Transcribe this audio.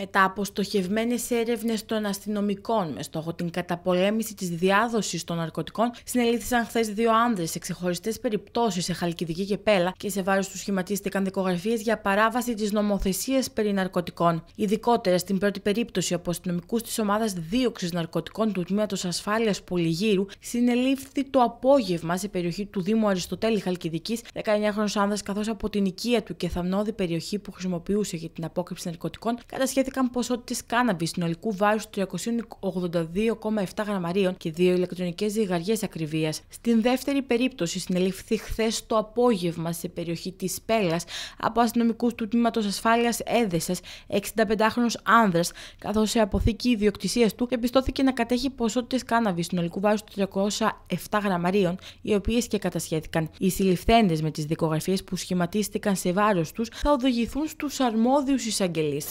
μετά από στοχευμένες έρευνες των αστυνομικών μες στόχο την καταπολέμηση της διάδοσης των ναρκωτικών, συνελήφθησαν χθες δύο άνδρες σε ξεχωριστές περιπτώσεις σε Χαλκιδική και Πέλα και σε βάρος τους σχηματίστηκαν δικογραφίες για παράβαση της νομοθεσίας περί ναρκωτικών. Ειδικότερα στην πρώτη περίπτωση από αστυνομικού της ομάδας δίωξης ναρκωτικών του Τμήματος ασφάλειας Πολυγύρου συνελήφθη το απόγευμα σε περιοχή του Δήμου Αριστοτέλη Χαλκιδικής χρόνο άνδρας καθώς από την οικία του και θαμνώδη περιοχή που χρησιμοποιούσε για την απόκρυψη ναρκωτικών κατασχέθηκε βρέθηκαν ποσότητες κάναβης συνολικού βάρους 382,7 γραμμαρίων και δύο ηλεκτρονικές ζυγαριές ακριβίας. Στην δεύτερη περίπτωση συνελήφθη χθες το απόγευμα σε περιοχή της Πέλλα από αστυνομικούς του τμήματος ασφάλειας Έδεσας, 65χρονο άνδρας, καθώς σε αποθήκη ιδιοκτησίας του επιστώθηκε να κατέχει ποσότητες κάναβης συνολικού βάρους 307 γραμμαρίων, οι οποίες και κατασχέθηκαν. Οι συλληφθέντες με τις δικογραφίες που σχηματίστηκαν σε βάρος τους θα οδηγηθούν στους αρμόδιους εισαγγελείς.